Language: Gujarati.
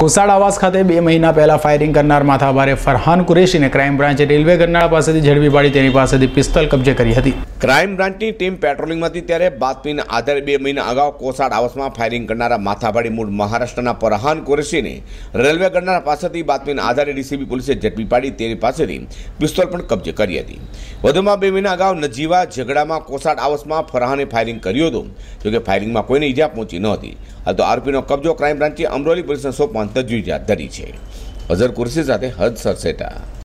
कोसाड आवास ખાતે બે મહિના પહેલા ફાયરિંગ કરનાર માથાભારે ફરાહન કુરેશીને ક્રાઈમ બ્રાન્ચ રેલવે ગણણા પાસેની ઝડવીવાડી તેની પાસેથી પિસ્તોલ કબ્જે કરી હતી ક્રાઈમ બ્રાન્ચની ટીમ પેટ્રોલિંગમાંથી ત્યારે બાતમીના આધારે બે મહિના અગાઉ કોસાડ આવાસમાં ફાયરિંગ કરનાર માથાભારી મુર મહારાષ્ટ્રના ફરાહન કુરેશીને રેલવે ગણણા પાસેની બાતમીના આધારે સીબી પોલીસે ઝડવીવાડી તેની પાસેથી પિસ્તોલ પણ કબ્જે કરી હતી વધુમાં બે મહિના ગામ નજીવા ઝઘડામાં કોસાડ આવાસમાં ફરાહને ફાયરિંગ કર્યો હતો જો કે ફાયરિંગમાં કોઈને ઈજા પહોંચી ન હતી આતો આરપીનો કબજો ક્રાઈમ બ્રાન્ચની અમરોલી પોલીસ સોપ તજવીજાત ધરી છે અઝર કુરશી સાથે હદ સરસેટા